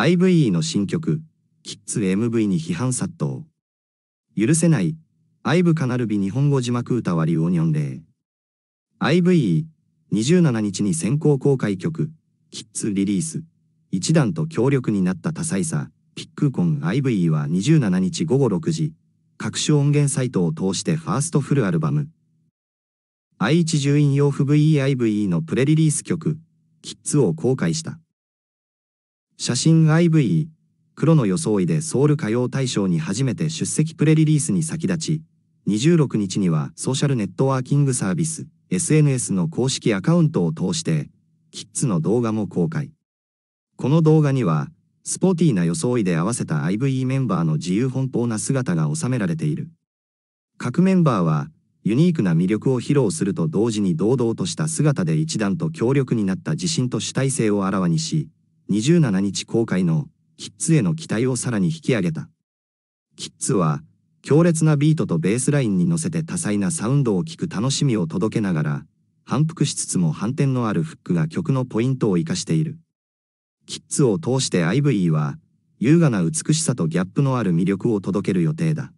IVE の新曲、キッズ MV に批判殺到。許せない、IV カナルビ日本語字幕歌割りオニョンレイ。IVE、27日に先行公開曲、キッズリリース、一段と強力になった多彩さ、ピックコン IVE は27日午後6時、各種音源サイトを通してファーストフルアルバム、愛知獣院用 VEIVE のプレリリース曲、キッズを公開した。写真 IV、黒の装いでソウル歌謡大賞に初めて出席プレリリースに先立ち、26日にはソーシャルネットワーキングサービス、SNS の公式アカウントを通して、キッズの動画も公開。この動画には、スポーティーな装いで合わせた IVE メンバーの自由奔放な姿が収められている。各メンバーは、ユニークな魅力を披露すると同時に堂々とした姿で一段と強力になった自信と主体性をあらわにし、27日公開のキッズへの期待をさらに引き上げた。キッズは強烈なビートとベースラインに乗せて多彩なサウンドを聴く楽しみを届けながら、反復しつつも反転のあるフックが曲のポイントを活かしている。キッズを通して IVE は、優雅な美しさとギャップのある魅力を届ける予定だ。